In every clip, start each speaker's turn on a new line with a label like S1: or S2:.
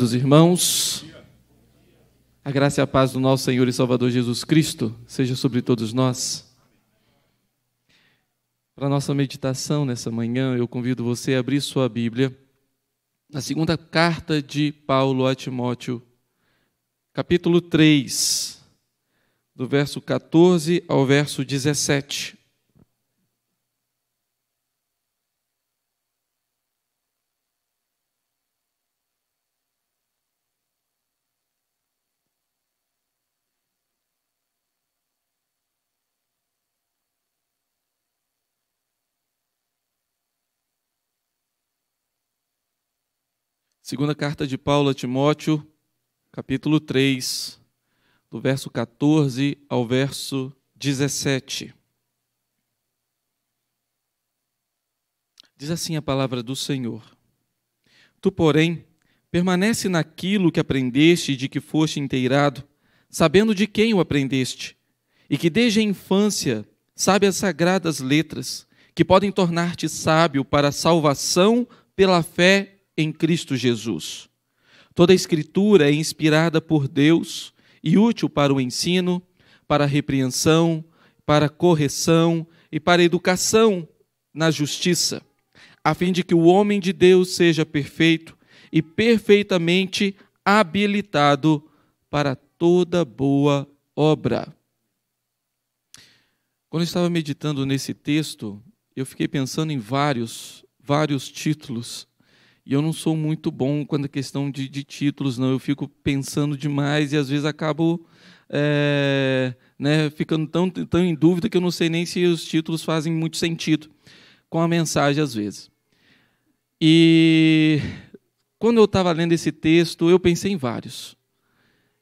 S1: Amados irmãos, a graça e a paz do nosso Senhor e Salvador Jesus Cristo seja sobre todos nós. Para nossa meditação nessa manhã, eu convido você a abrir sua Bíblia na segunda carta de Paulo a Timóteo, capítulo 3, do verso 14 ao verso 17. Segunda carta de Paulo a Timóteo, capítulo 3, do verso 14 ao verso 17. Diz assim a palavra do Senhor: Tu, porém, permanece naquilo que aprendeste e de que foste inteirado, sabendo de quem o aprendeste, e que desde a infância sabe as sagradas letras, que podem tornar-te sábio para a salvação pela fé em Cristo Jesus. Toda a Escritura é inspirada por Deus e útil para o ensino, para a repreensão, para a correção e para a educação na justiça, a fim de que o homem de Deus seja perfeito e perfeitamente habilitado para toda boa obra. Quando eu estava meditando nesse texto, eu fiquei pensando em vários, vários títulos e eu não sou muito bom quando a é questão de, de títulos, não. Eu fico pensando demais e às vezes acabo é, né, ficando tão, tão em dúvida que eu não sei nem se os títulos fazem muito sentido com a mensagem às vezes. E quando eu estava lendo esse texto, eu pensei em vários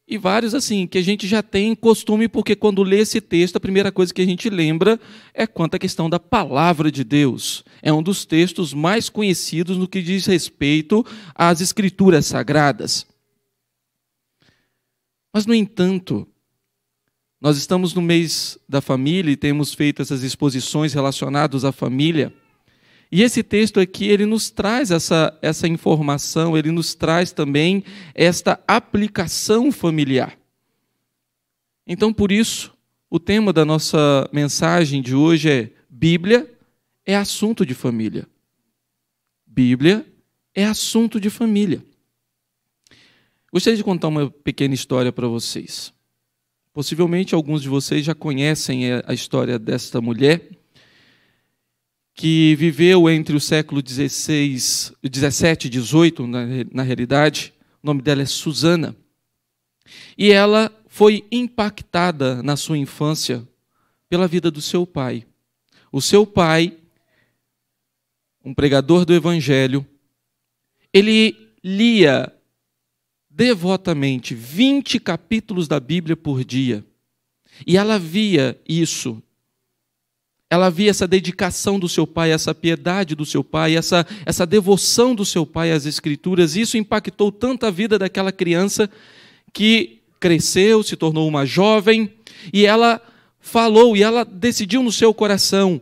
S1: e vários assim, que a gente já tem costume, porque quando lê esse texto, a primeira coisa que a gente lembra é quanto à questão da palavra de Deus. É um dos textos mais conhecidos no que diz respeito às escrituras sagradas. Mas, no entanto, nós estamos no mês da família e temos feito essas exposições relacionadas à família. E esse texto aqui, ele nos traz essa, essa informação, ele nos traz também esta aplicação familiar. Então, por isso, o tema da nossa mensagem de hoje é Bíblia é assunto de família. Bíblia é assunto de família. Gostaria de contar uma pequena história para vocês. Possivelmente alguns de vocês já conhecem a história desta mulher, que viveu entre o século XVI, XVII e XVIII, na, na realidade. O nome dela é Susana. E ela foi impactada na sua infância pela vida do seu pai. O seu pai, um pregador do Evangelho, ele lia devotamente 20 capítulos da Bíblia por dia. E ela via isso ela via essa dedicação do seu pai, essa piedade do seu pai, essa, essa devoção do seu pai às Escrituras. Isso impactou tanto a vida daquela criança que cresceu, se tornou uma jovem e ela falou e ela decidiu no seu coração: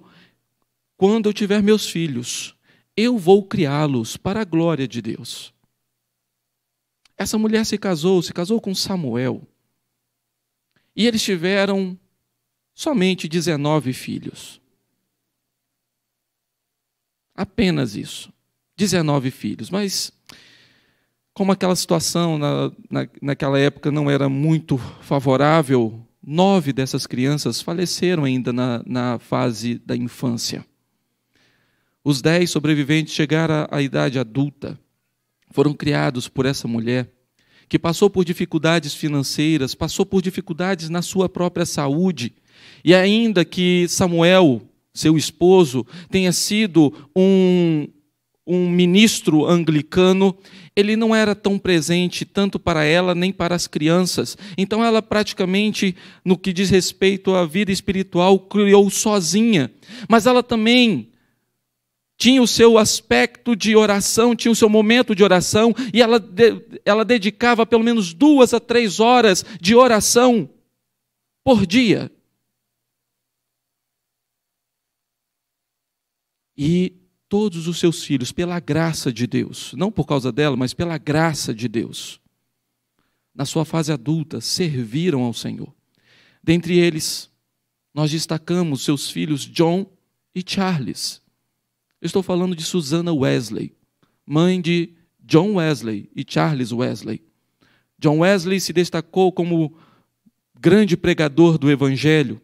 S1: quando eu tiver meus filhos, eu vou criá-los para a glória de Deus. Essa mulher se casou, se casou com Samuel. E eles tiveram somente 19 filhos. Apenas isso. 19 filhos. Mas, como aquela situação na, na, naquela época não era muito favorável, nove dessas crianças faleceram ainda na, na fase da infância. Os dez sobreviventes chegaram à, à idade adulta, foram criados por essa mulher que passou por dificuldades financeiras, passou por dificuldades na sua própria saúde e ainda que Samuel, seu esposo, tenha sido um, um ministro anglicano, ele não era tão presente tanto para ela nem para as crianças. Então ela praticamente, no que diz respeito à vida espiritual, criou sozinha. Mas ela também tinha o seu aspecto de oração, tinha o seu momento de oração, e ela, ela dedicava pelo menos duas a três horas de oração por dia. e todos os seus filhos, pela graça de Deus, não por causa dela, mas pela graça de Deus, na sua fase adulta, serviram ao Senhor. Dentre eles, nós destacamos seus filhos John e Charles. estou falando de Susana Wesley, mãe de John Wesley e Charles Wesley. John Wesley se destacou como grande pregador do Evangelho,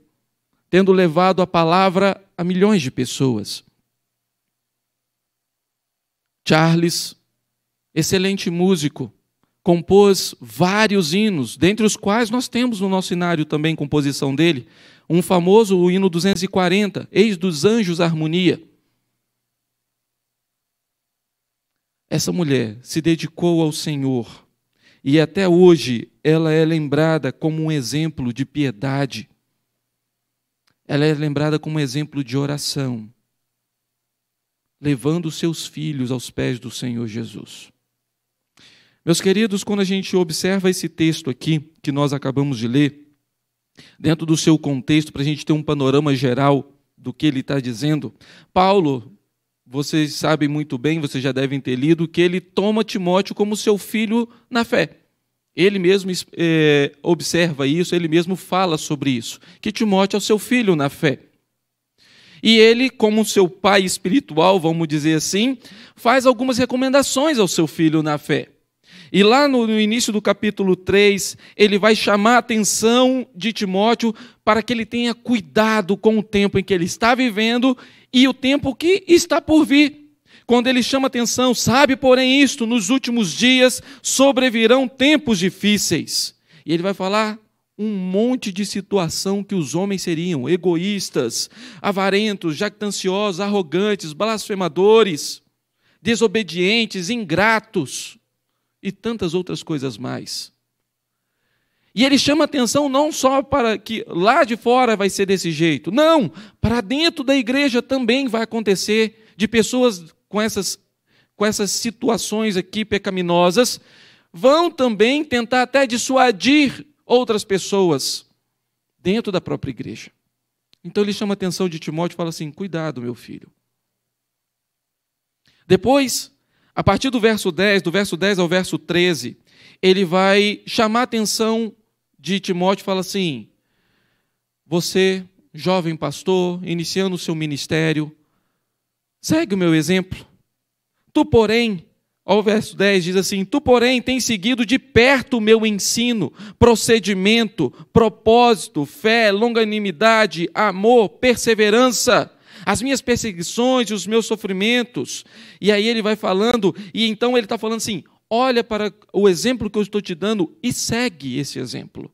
S1: tendo levado a palavra a milhões de pessoas. Charles, excelente músico, compôs vários hinos, dentre os quais nós temos no nosso cenário também composição dele, um famoso, o hino 240, Eis dos Anjos Harmonia. Essa mulher se dedicou ao Senhor e até hoje ela é lembrada como um exemplo de piedade. Ela é lembrada como um exemplo de oração levando seus filhos aos pés do Senhor Jesus. Meus queridos, quando a gente observa esse texto aqui, que nós acabamos de ler, dentro do seu contexto, para a gente ter um panorama geral do que ele está dizendo, Paulo, vocês sabem muito bem, vocês já devem ter lido, que ele toma Timóteo como seu filho na fé. Ele mesmo é, observa isso, ele mesmo fala sobre isso, que Timóteo é o seu filho na fé. E ele, como seu pai espiritual, vamos dizer assim, faz algumas recomendações ao seu filho na fé. E lá no, início do capítulo 3, ele vai chamar a atenção de Timóteo para que ele tenha cuidado com o tempo em que ele está vivendo e o tempo que está por vir. Quando ele chama atenção, sabe, porém, isto: nos últimos dias sobrevirão tempos difíceis. E ele vai falar um monte de situação que os homens seriam egoístas, avarentos, jactanciosos, arrogantes, blasfemadores, desobedientes, ingratos e tantas outras coisas mais. E ele chama atenção não só para que lá de fora vai ser desse jeito, não, para dentro da igreja também vai acontecer de pessoas com essas com essas situações aqui pecaminosas, vão também tentar até dissuadir outras pessoas dentro da própria igreja. Então ele chama a atenção de Timóteo e fala assim: Cuidado, meu filho. Depois, a partir do verso 10, do verso 10 ao verso 13, ele vai chamar a atenção de Timóteo e fala assim: Você, jovem pastor, iniciando o seu ministério, segue o meu exemplo. Tu, porém, Olha o verso 10 diz assim: Tu, porém, tens seguido de perto o meu ensino, procedimento, propósito, fé, longanimidade, amor, perseverança, as minhas perseguições e os meus sofrimentos. E aí ele vai falando, e então ele está falando assim: Olha para o exemplo que eu estou te dando e segue esse exemplo.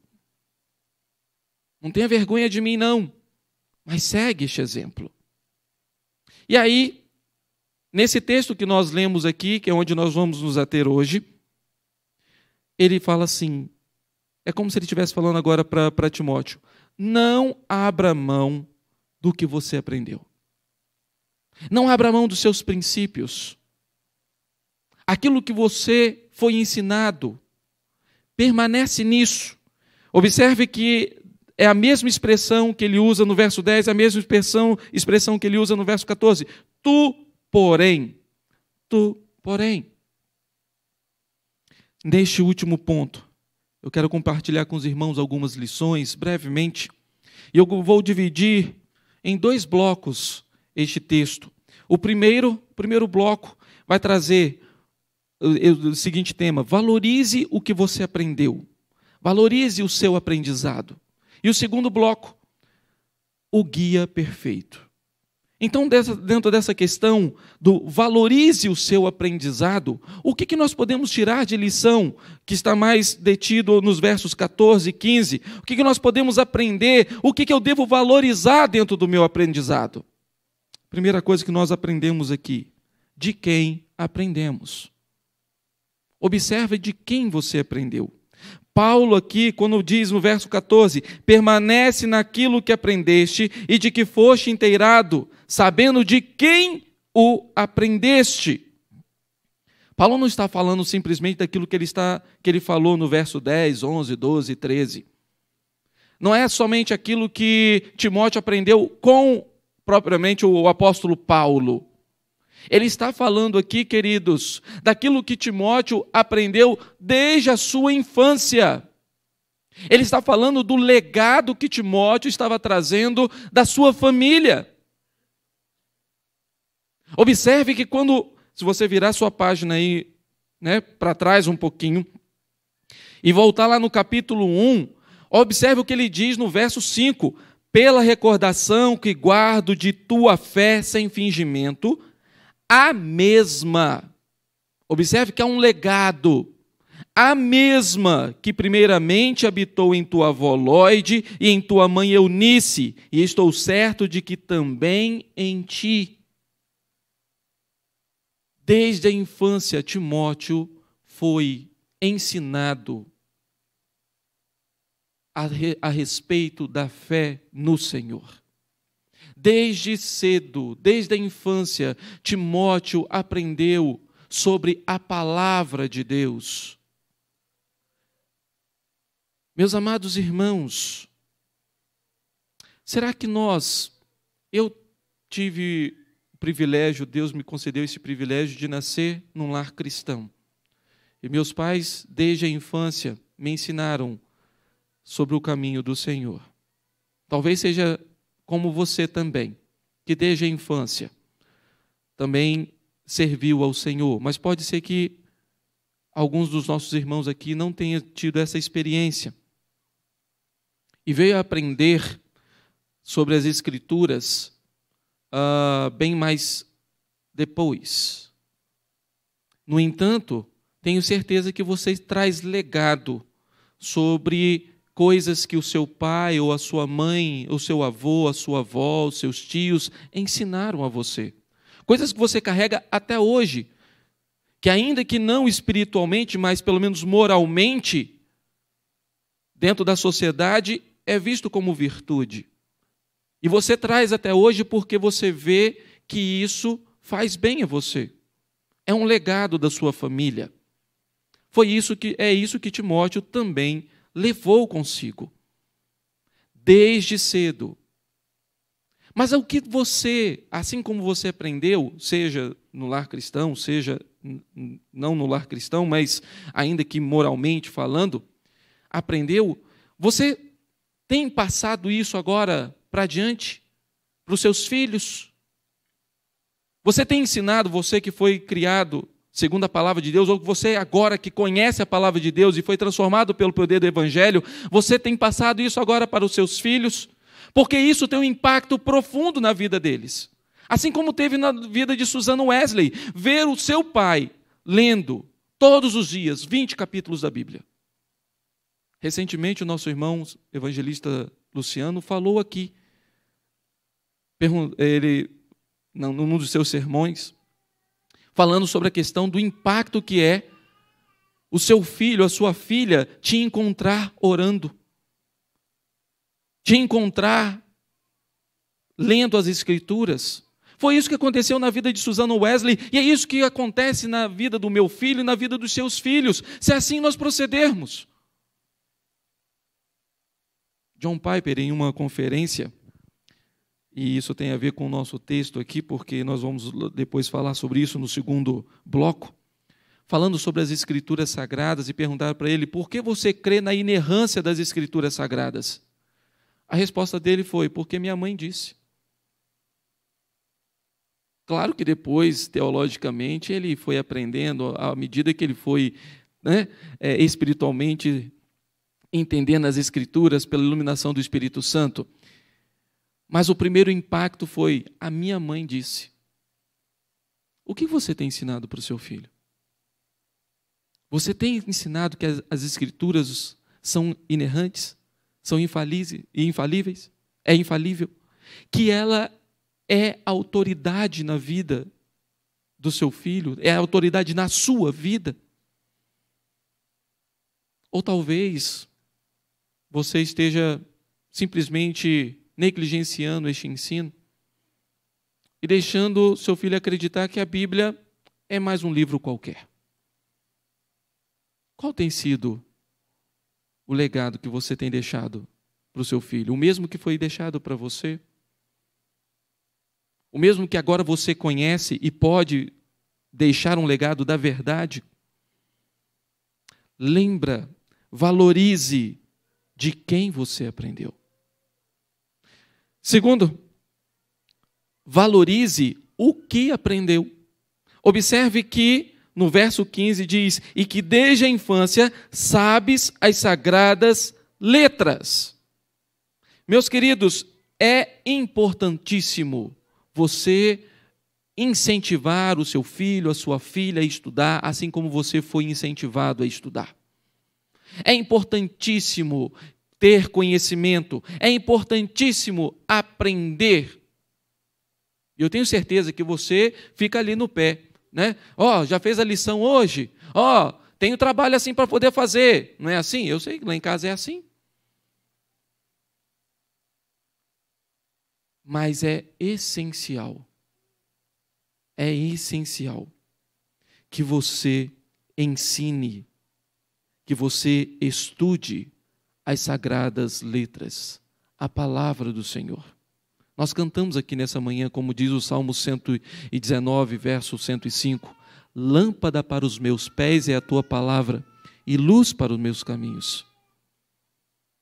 S1: Não tenha vergonha de mim, não, mas segue este exemplo. E aí Nesse texto que nós lemos aqui, que é onde nós vamos nos ater hoje, ele fala assim: é como se ele estivesse falando agora para Timóteo: não abra mão do que você aprendeu. Não abra mão dos seus princípios. Aquilo que você foi ensinado, permanece nisso. Observe que é a mesma expressão que ele usa no verso 10, é a mesma expressão, expressão que ele usa no verso 14. Tu porém, tu, porém. Neste último ponto, eu quero compartilhar com os irmãos algumas lições brevemente, e eu vou dividir em dois blocos este texto. O primeiro, o primeiro bloco vai trazer eh, o seguinte tema: valorize o que você aprendeu. Valorize o seu aprendizado. E o segundo bloco, o guia perfeito. Então, dentro dessa questão do valorize o seu aprendizado, o que nós podemos tirar de lição que está mais detido nos versos 14 e 15? O que nós podemos aprender? O que eu devo valorizar dentro do meu aprendizado? Primeira coisa que nós aprendemos aqui: de quem aprendemos. Observe de quem você aprendeu. Paulo aqui, quando diz no verso 14, permanece naquilo que aprendeste e de que foste inteirado, sabendo de quem o aprendeste. Paulo não está falando simplesmente daquilo que ele, está, que ele falou no verso 10, 11, 12, 13. Não é somente aquilo que Timóteo aprendeu com propriamente o apóstolo Paulo. Ele está falando aqui, queridos, daquilo que Timóteo aprendeu desde a sua infância. Ele está falando do legado que Timóteo estava trazendo da sua família. Observe que quando, se você virar sua página aí, né, para trás um pouquinho, e voltar lá no capítulo 1, observe o que ele diz no verso 5: pela recordação que guardo de tua fé sem fingimento, a mesma. Observe que é um legado. A mesma que primeiramente habitou em tua avó Lloyd e em tua mãe Eunice, e estou certo de que também em ti. Desde a infância, Timóteo foi ensinado a, re, a, respeito da fé no Senhor. Desde cedo, desde a infância, Timóteo aprendeu sobre a palavra de Deus. Meus amados irmãos, será que nós, eu tive privilégio, Deus me concedeu esse privilégio de nascer num lar cristão. E meus pais, desde a infância, me ensinaram sobre o caminho do Senhor. Talvez seja como você também, que desde a infância também serviu ao Senhor, mas pode ser que alguns dos nossos irmãos aqui não tenham tido essa experiência. E veio aprender sobre as Escrituras uh, bem mais depois. No entanto, tenho certeza que você traz legado sobre coisas que o seu pai ou a sua mãe, o seu avô, a sua avó, os seus tios ensinaram a você. Coisas que você carrega até hoje, que ainda que não espiritualmente, mas pelo menos moralmente, dentro da sociedade é visto como virtude. E você traz até hoje porque você vê que isso faz bem a você. É um legado da sua família. Foi isso que é isso que Timóteo também levou consigo. Desde cedo. Mas é o que você, assim como você aprendeu, seja no lar cristão, seja não no lar cristão, mas ainda que moralmente falando, aprendeu, você tem passado isso agora para diante, para os seus filhos. Você tem ensinado, você que foi criado segundo a palavra de Deus, ou você agora que conhece a palavra de Deus e foi transformado pelo poder do Evangelho, você tem passado isso agora para os seus filhos, porque isso tem um impacto profundo na vida deles. Assim como teve na vida de Susana Wesley, ver o seu pai lendo todos os dias 20 capítulos da Bíblia. Recentemente, o nosso irmão evangelista Luciano falou aqui ele, num dos seus sermões, falando sobre a questão do impacto que é o seu filho, a sua filha, te encontrar orando, te encontrar lendo as Escrituras. Foi isso que aconteceu na vida de Susana Wesley, e é isso que acontece na vida do meu filho e na vida dos seus filhos, se assim nós procedermos. John Piper, em uma conferência, e isso tem a ver com o nosso texto aqui, porque nós vamos depois falar sobre isso no segundo bloco, falando sobre as Escrituras Sagradas e perguntar para ele por que você crê na inerrância das Escrituras Sagradas. A resposta dele foi: porque minha mãe disse. Claro que depois, teologicamente, ele foi aprendendo, à medida que ele foi né, é, espiritualmente entendendo as Escrituras pela iluminação do Espírito Santo. Mas o primeiro impacto foi: a minha mãe disse. O que você tem ensinado para o seu filho? Você tem ensinado que as, as escrituras são inerrantes, são infalíveis, é infalível, que ela é autoridade na vida do seu filho, é autoridade na sua vida? Ou talvez você esteja simplesmente negligenciando este ensino e deixando seu filho acreditar que a Bíblia é mais um livro qualquer. Qual tem sido o legado que você tem deixado para o seu filho? O mesmo que foi deixado para você? O mesmo que agora você conhece e pode deixar um legado da verdade? Lembra, valorize de quem você aprendeu. Segundo, valorize o que aprendeu. Observe que no verso 15 diz: E que desde a infância sabes as sagradas letras. Meus queridos, é importantíssimo você incentivar o seu filho, a sua filha a estudar, assim como você foi incentivado a estudar. É importantíssimo ter conhecimento, é importantíssimo aprender. Eu tenho certeza que você fica ali no pé, né? Ó, oh, já fez a lição hoje? Ó, oh, tenho trabalho assim para poder fazer. Não é assim? Eu sei que lá em casa é assim. Mas é essencial. É essencial que você ensine, que você estude, as sagradas letras, a palavra do Senhor. Nós cantamos aqui nessa manhã, como diz o Salmo 119, verso 105: Lâmpada para os meus pés é a tua palavra e luz para os meus caminhos.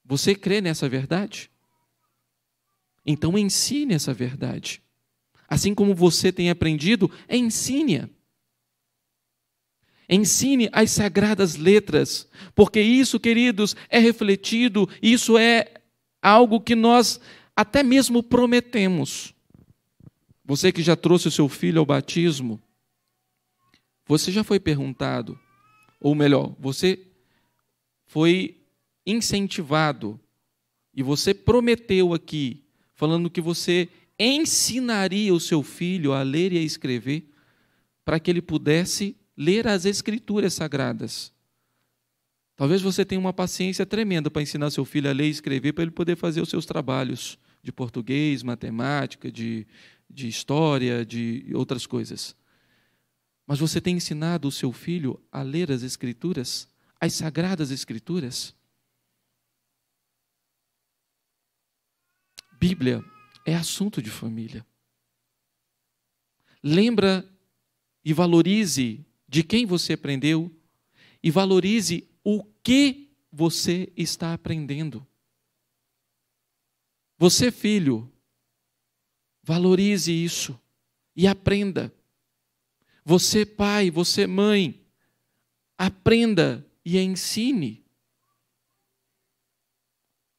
S1: Você crê nessa verdade? Então ensine essa verdade. Assim como você tem aprendido, ensine-a. Ensine as sagradas letras, porque isso, queridos, é refletido, isso é algo que nós até mesmo prometemos. Você que já trouxe o seu filho ao batismo, você já foi perguntado, ou melhor, você foi incentivado e você prometeu aqui, falando que você ensinaria o seu filho a ler e a escrever para que ele pudesse ler as escrituras sagradas. Talvez você tenha uma paciência tremenda para ensinar seu filho a ler e escrever para ele poder fazer os seus trabalhos de português, matemática, de, de história, de outras coisas. Mas você tem ensinado o seu filho a ler as escrituras, as sagradas escrituras? Bíblia é assunto de família. Lembra e valorize de quem você aprendeu e valorize o que você está aprendendo. Você, filho, valorize isso e aprenda. Você, pai, você, mãe, aprenda e ensine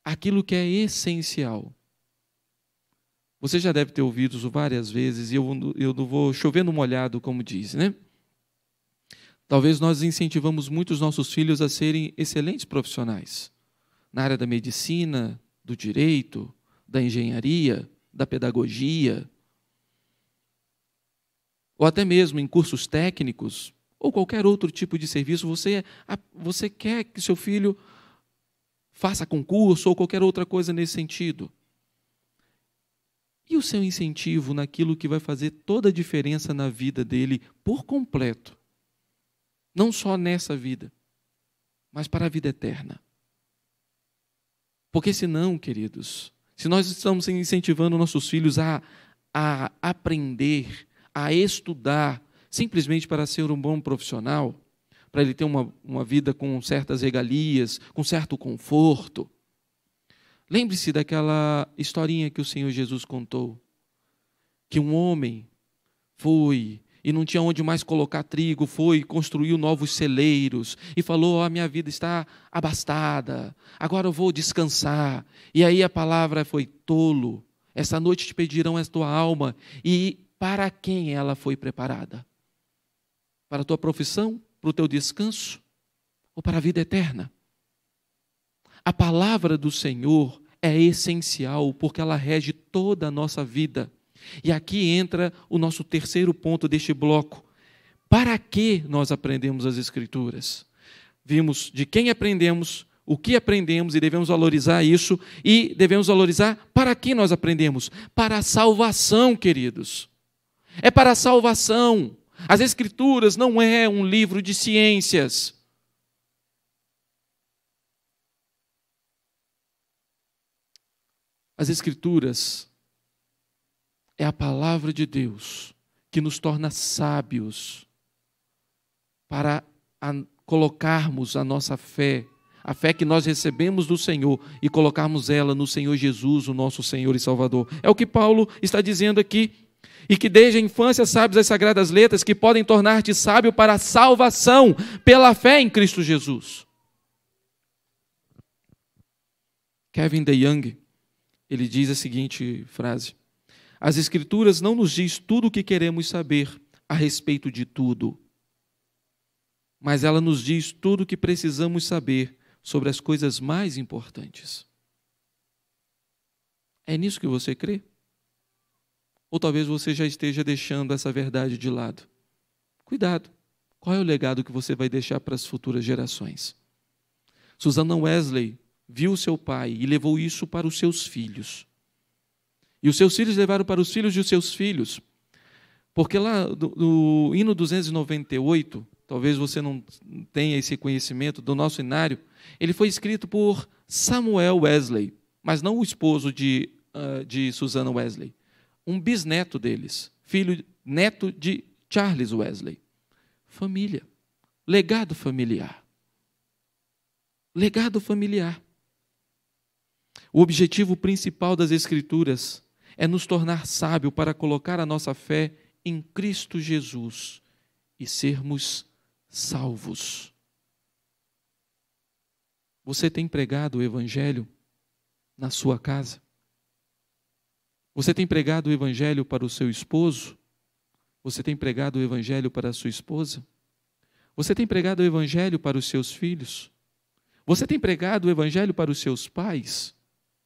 S1: aquilo que é essencial. Você já deve ter ouvido isso várias vezes, e eu, eu não vou chover no molhado, como diz, né? Talvez nós incentivamos muito os nossos filhos a serem excelentes profissionais na área da medicina, do direito, da engenharia, da pedagogia, ou até mesmo em cursos técnicos ou qualquer outro tipo de serviço. Você, é você quer que seu filho faça concurso ou qualquer outra coisa nesse sentido. E o seu incentivo naquilo que vai fazer toda a diferença na vida dele por completo? Não só nessa vida, mas para a vida eterna. Porque senão, queridos, se nós estamos incentivando nossos filhos a, a aprender, a estudar, simplesmente para ser um bom profissional, para ele ter uma, uma vida com certas regalias, com certo conforto. Lembre-se daquela historinha que o Senhor Jesus contou, que um homem foi e não tinha onde mais colocar trigo, foi construiu novos celeiros e falou: a oh, minha vida está abastada. Agora eu vou descansar". E aí a palavra foi: "Tolo, essa noite te pedirão a tua alma". E para quem ela foi preparada? Para a tua profissão, para o teu descanso ou para a vida eterna? A palavra do Senhor é essencial porque ela rege toda a nossa vida. E aqui entra o nosso terceiro ponto deste bloco. Para que nós aprendemos as Escrituras? Vimos de quem aprendemos, o que aprendemos e devemos valorizar isso, e devemos valorizar para que nós aprendemos? Para a salvação, queridos. É para a salvação. As Escrituras não é um livro de ciências. As Escrituras é a palavra de Deus que nos torna sábios para a, colocarmos a nossa fé, a fé que nós recebemos do Senhor e colocarmos ela no Senhor Jesus, o nosso Senhor e Salvador. É o que Paulo está dizendo aqui. E que desde a infância sabes as sagradas letras que podem tornar-te sábio para a salvação pela fé em Cristo Jesus. Kevin DeYoung, ele diz a seguinte frase: as Escrituras não nos diz tudo o que queremos saber a respeito de tudo, mas ela nos diz tudo o que precisamos saber sobre as coisas mais importantes. É nisso que você crê? Ou talvez você já esteja deixando essa verdade de lado. Cuidado. Qual é o legado que você vai deixar para as futuras gerações? Susana Wesley viu seu pai e levou isso para os seus filhos. E os seus filhos levaram para os filhos de seus filhos. Porque lá no hino 298, talvez você não tenha esse conhecimento do nosso inário, ele foi escrito por Samuel Wesley, mas não o esposo de, ah, de Susana Wesley, um bisneto deles, filho neto de Charles Wesley. Família, legado familiar. Legado familiar. O objetivo principal das Escrituras é nos tornar sábio para colocar a nossa fé em Cristo Jesus e sermos salvos. Você tem pregado o Evangelho na sua casa? Você tem pregado o Evangelho para o seu esposo? Você tem pregado o Evangelho para a sua esposa? Você tem pregado o Evangelho para os seus filhos? Você tem pregado o Evangelho para os seus pais?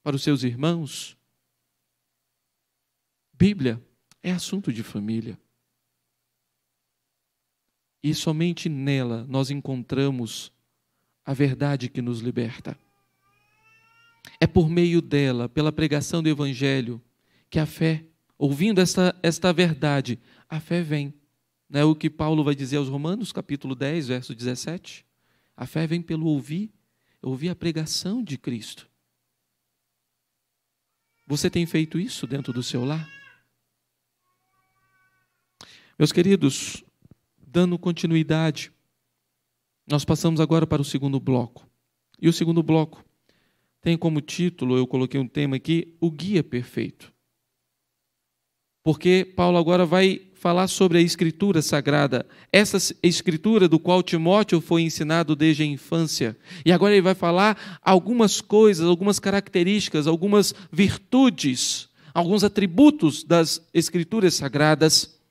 S1: Para os seus irmãos? Bíblia é assunto de família. E somente nela nós encontramos a verdade que nos liberta. É por meio dela, pela pregação do Evangelho, que a fé, ouvindo esta, esta verdade, a fé vem. Não é o que Paulo vai dizer aos Romanos, capítulo 10, verso 17? A fé vem pelo ouvir, ouvir a pregação de Cristo. Você tem feito isso dentro do seu lar? Meus queridos, dando continuidade, nós passamos agora para o segundo bloco. E o segundo bloco tem como título, eu coloquei um tema aqui, o guia perfeito. Porque Paulo agora vai falar sobre a escritura sagrada, essa escritura do qual Timóteo foi ensinado desde a infância. E agora ele vai falar algumas coisas, algumas características, algumas virtudes, alguns atributos das escrituras sagradas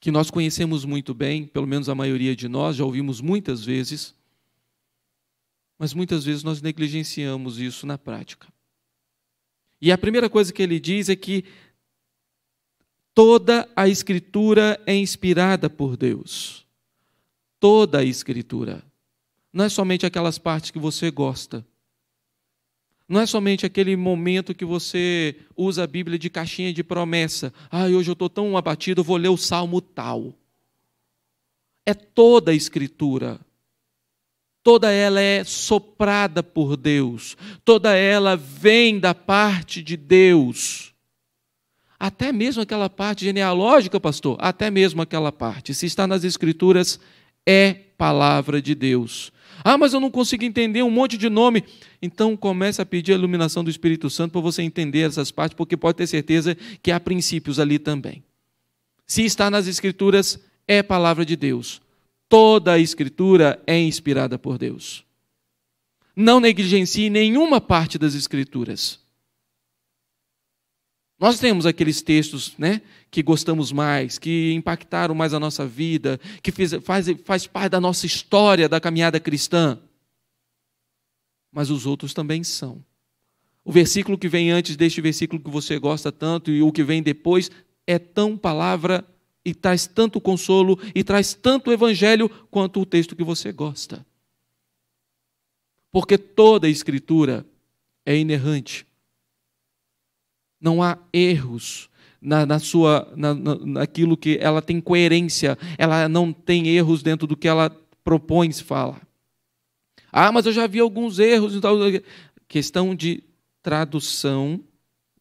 S1: que nós conhecemos muito bem, pelo menos a maioria de nós, já ouvimos muitas vezes, mas muitas vezes nós negligenciamos isso na prática. E a primeira coisa que ele diz é que toda a Escritura é inspirada por Deus. Toda a Escritura. Não é somente aquelas partes que você gosta. Não é somente aquele momento que você usa a Bíblia de caixinha de promessa. Ah, hoje eu estou tão abatido, vou ler o salmo tal. É toda a Escritura. Toda ela é soprada por Deus. Toda ela vem da parte de Deus. Até mesmo aquela parte genealógica, pastor, até mesmo aquela parte, se está nas Escrituras, é palavra de Deus. Ah, mas eu não consigo entender um monte de nome. Então comece a pedir a iluminação do Espírito Santo para você entender essas partes, porque pode ter certeza que há princípios ali também. Se está nas Escrituras, é palavra de Deus. Toda a Escritura é inspirada por Deus. Não negligencie nenhuma parte das Escrituras. Nós temos aqueles textos né, que gostamos mais, que impactaram mais a nossa vida, que fez, faz, faz parte da nossa história da caminhada cristã. Mas os outros também são. O versículo que vem antes deste versículo que você gosta tanto e o que vem depois é tão palavra e traz tanto consolo e traz tanto evangelho quanto o texto que você gosta. Porque toda a escritura é inerrante não há erros na, na sua na, na, naquilo que ela tem coerência, ela não tem erros dentro do que ela propõe se fala. Ah, mas eu já vi alguns erros Então Questão de tradução,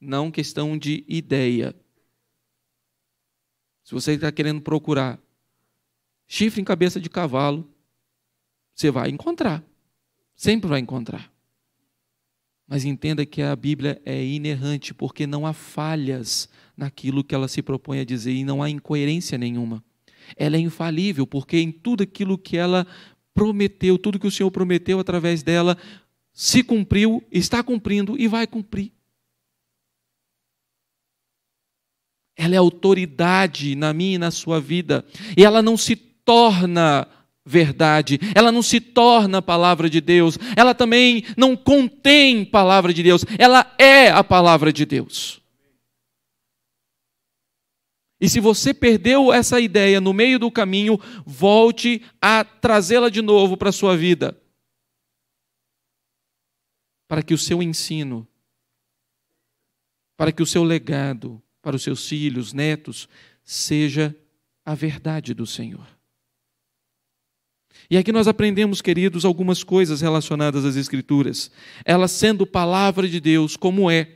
S1: não questão de ideia. Se você está querendo procurar chifre em cabeça de cavalo, você vai encontrar. Sempre vai encontrar. Mas entenda que a Bíblia é inerrante, porque não há falhas naquilo que ela se propõe a dizer e não há incoerência nenhuma. Ela é infalível, porque em tudo aquilo que ela prometeu, tudo que o Senhor prometeu através dela, se cumpriu, está cumprindo e vai cumprir. Ela é autoridade na minha e na sua vida, e ela não se torna verdade, ela não se torna palavra de Deus, ela também não contém palavra de Deus, ela é a palavra de Deus. E se você perdeu essa ideia no meio do caminho, volte a trazê-la de novo para a sua vida. Para que o seu ensino, para que o seu legado para os seus filhos, netos, seja a verdade do Senhor. E aqui nós aprendemos, queridos, algumas coisas relacionadas às Escrituras. Ela sendo palavra de Deus, como é,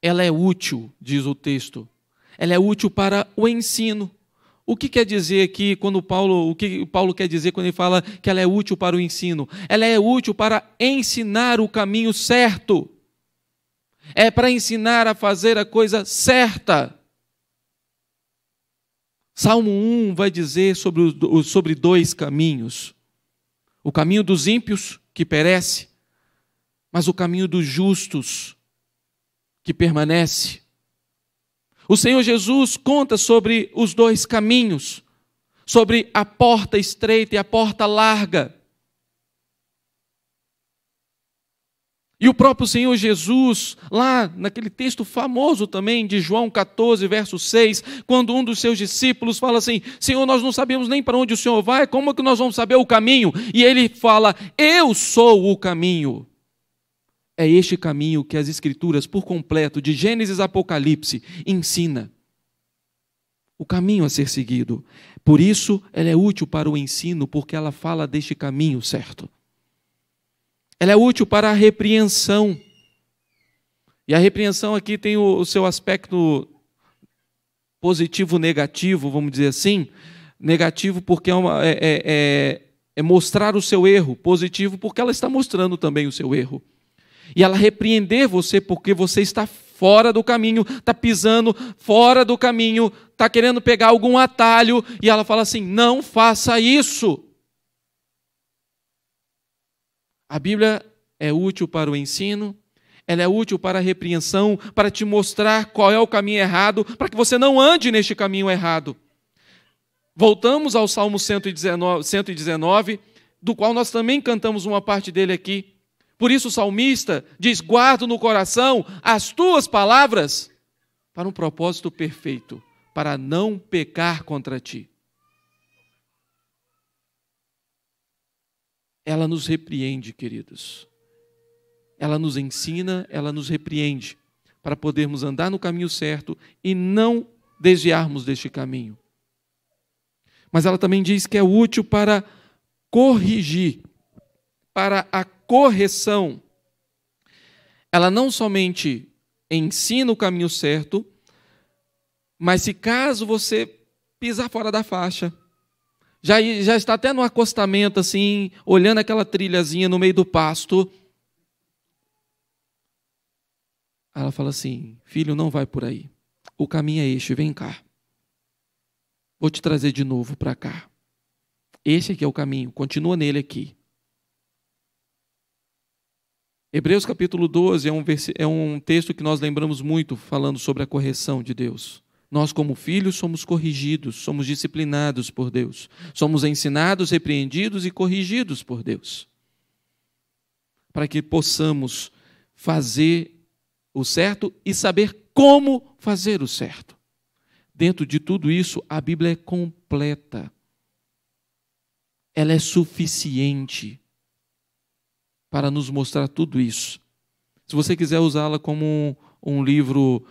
S1: ela é útil, diz o texto. Ela é útil para o ensino. O que quer dizer aqui quando Paulo, o que Paulo quer dizer quando ele fala que ela é útil para o ensino? Ela é útil para ensinar o caminho certo. É para ensinar a fazer a coisa certa. Salmo 1 vai dizer sobre, os, sobre dois caminhos: o caminho dos ímpios, que perece, mas o caminho dos justos, que permanece. O Senhor Jesus conta sobre os dois caminhos, sobre a porta estreita e a porta larga. E o próprio Senhor Jesus, lá naquele texto famoso também de João 14, verso 6, quando um dos seus discípulos fala assim: Senhor, nós não sabemos nem para onde o Senhor vai, como é que nós vamos saber o caminho? E ele fala: Eu sou o caminho. É este caminho que as Escrituras, por completo, de Gênesis a Apocalipse, ensina. O caminho a ser seguido. Por isso, ela é útil para o ensino, porque ela fala deste caminho certo. Ela é útil para a repreensão. E a repreensão aqui tem o, o seu aspecto positivo-negativo, vamos dizer assim. Negativo porque é, uma, é, é, é, é mostrar o seu erro, positivo porque ela está mostrando também o seu erro. E ela repreender você porque você está fora do caminho, está pisando fora do caminho, está querendo pegar algum atalho, e ela fala assim: não faça isso. A Bíblia é útil para o ensino, ela é útil para a repreensão, para te mostrar qual é o caminho errado, para que você não ande neste caminho errado. Voltamos ao Salmo 119, 119 do qual nós também cantamos uma parte dele aqui. Por isso o salmista diz: guardo no coração as tuas palavras para um propósito perfeito, para não pecar contra ti. ela nos repreende, queridos. Ela nos ensina, ela nos repreende, para podermos andar no caminho certo e não desviarmos deste caminho. Mas ela também diz que é útil para corrigir, para a correção. Ela não somente ensina o caminho certo, mas se caso você pisar fora da faixa, já, já está até no acostamento, assim, olhando aquela trilhazinha no meio do pasto. Ela fala assim: Filho, não vai por aí. O caminho é este, vem cá. Vou te trazer de novo para cá. Esse aqui é o caminho, continua nele aqui. Hebreus capítulo 12 é um, é um texto que nós lembramos muito falando sobre a correção de Deus. Nós, como filhos, somos corrigidos, somos disciplinados por Deus, somos ensinados, repreendidos e corrigidos por Deus, para que possamos fazer o certo e saber como fazer o certo. Dentro de tudo isso, a Bíblia é completa, ela é suficiente para nos mostrar tudo isso. Se você quiser usá-la como um, livro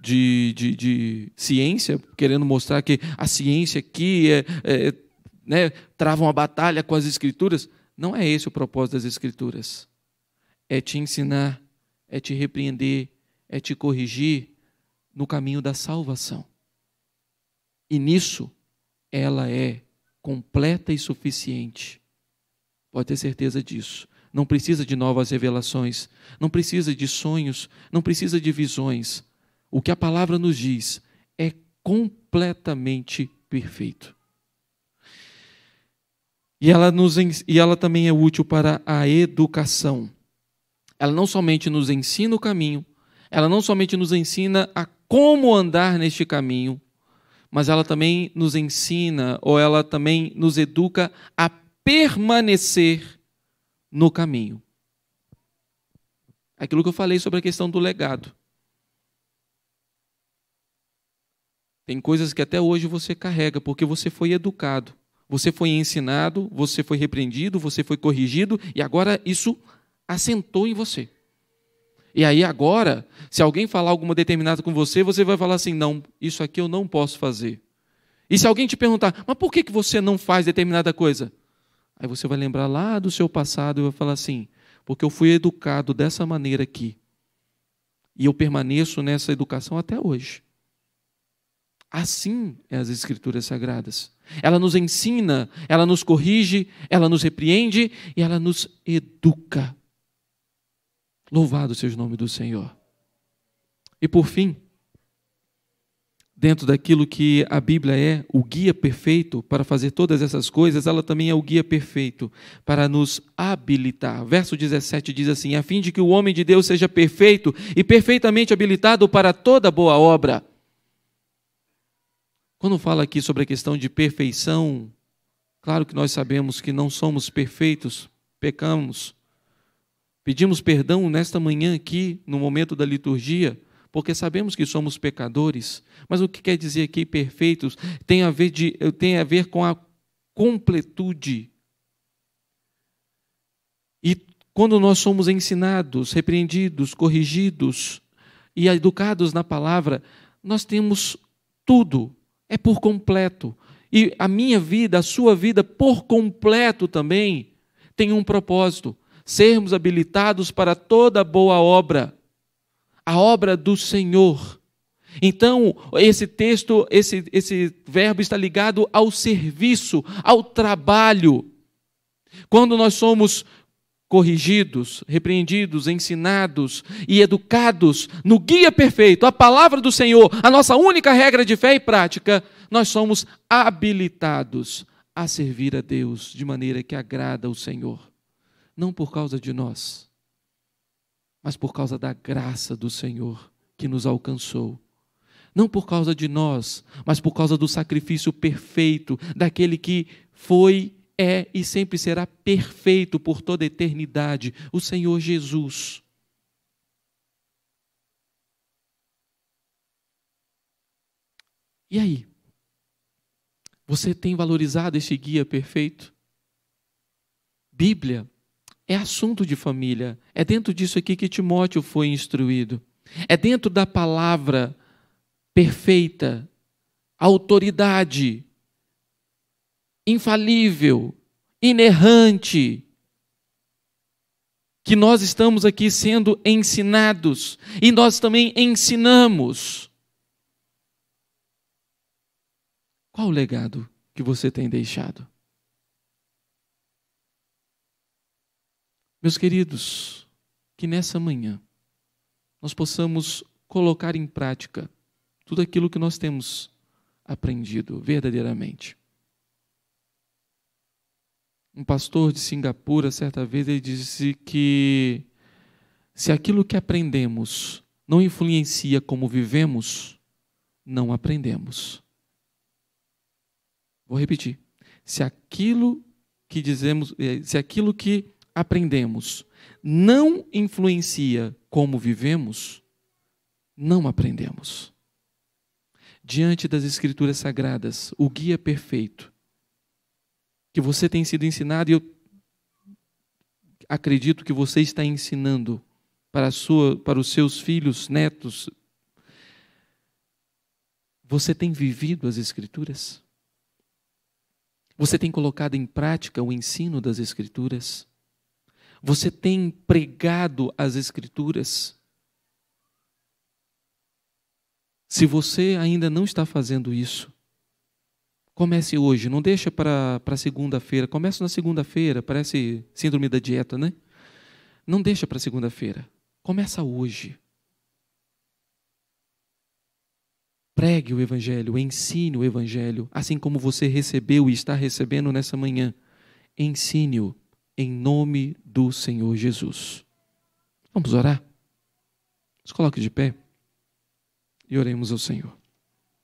S1: de, de, de ciência, querendo mostrar que a ciência aqui é, é, né, trava uma batalha com as escrituras. Não é esse o propósito das escrituras. É te ensinar, é te repreender, é te corrigir no caminho da salvação. E nisso ela é completa e suficiente. Pode ter certeza disso. Não precisa de novas revelações, não precisa de sonhos, não precisa de visões o que a palavra nos diz é completamente perfeito. E ela, nos, e ela também é útil para a educação. Ela não somente nos ensina o caminho, ela não somente nos ensina a como andar neste caminho, mas ela também nos ensina, ou ela também nos educa a permanecer no caminho. Aquilo que eu falei sobre a questão do legado. Tem coisas que até hoje você carrega, porque você foi educado, você foi ensinado, você foi repreendido, você foi corrigido, e agora isso assentou em você. E aí agora, se alguém falar alguma determinada com você, você vai falar assim: não, isso aqui eu não posso fazer. E se alguém te perguntar, mas por que você não faz determinada coisa? Aí você vai lembrar lá do seu passado e vai falar assim: porque eu fui educado dessa maneira aqui. E eu permaneço nessa educação até hoje. Assim é as Escrituras Sagradas. Ela nos ensina, ela nos corrige, ela nos repreende e ela nos educa. Louvado seja o nome do Senhor. E por fim, dentro daquilo que a Bíblia é o guia perfeito para fazer todas essas coisas, ela também é o guia perfeito para nos habilitar. Verso 17 diz assim: a fim de que o homem de Deus seja perfeito e perfeitamente habilitado para toda boa obra. Quando fala aqui sobre a questão de perfeição, claro que nós sabemos que não somos perfeitos, pecamos. Pedimos perdão nesta manhã aqui, no momento da liturgia, porque sabemos que somos pecadores. Mas o que quer dizer aqui perfeitos? Tem a ver, de, tem a ver com a completude. E quando nós somos ensinados, repreendidos, corrigidos e educados na palavra, nós temos tudo é por completo. E a minha vida, a sua vida, por completo também, tem um propósito: sermos habilitados para toda boa obra, a obra do Senhor. Então, esse texto, esse, esse verbo está ligado ao serviço, ao trabalho. Quando nós somos corrigidos, repreendidos, ensinados e educados no guia perfeito, a palavra do Senhor, a nossa única regra de fé e prática, nós somos habilitados a servir a Deus de maneira que agrada ao Senhor, não por causa de nós, mas por causa da graça do Senhor que nos alcançou não por causa de nós, mas por causa do sacrifício perfeito daquele que foi é e sempre será perfeito por toda a eternidade, o Senhor Jesus. E aí? Você tem valorizado esse guia perfeito? Bíblia é assunto de família. É dentro disso aqui que Timóteo foi instruído. É dentro da palavra perfeita, autoridade infalível, inerrante, que nós estamos aqui sendo ensinados e nós também ensinamos. Qual o legado que você tem deixado? Meus queridos, que nessa manhã nós possamos colocar em prática tudo aquilo que nós temos aprendido verdadeiramente. Um pastor de Singapura, certa vez, ele disse que se aquilo que aprendemos não influencia como vivemos, não aprendemos. Vou repetir. Se aquilo que dizemos, eh, se aquilo que aprendemos não influencia como vivemos, não aprendemos. Diante das escrituras sagradas, o guia perfeito que você tem sido ensinado e eu acredito que você está ensinando para, sua, para os seus filhos, netos. Você tem vivido as Escrituras? Você tem colocado em prática o ensino das Escrituras? Você tem pregado as Escrituras? Se você ainda não está fazendo isso, Comece hoje, não deixa para segunda-feira. Comece na segunda-feira, parece síndrome da dieta, né? Não deixa para segunda-feira. Começa hoje. Pregue o evangelho, ensine o evangelho, assim como você recebeu e está recebendo nessa manhã. Ensine-o em nome do Senhor Jesus. Vamos orar? Nos coloque de pé e oremos ao Senhor.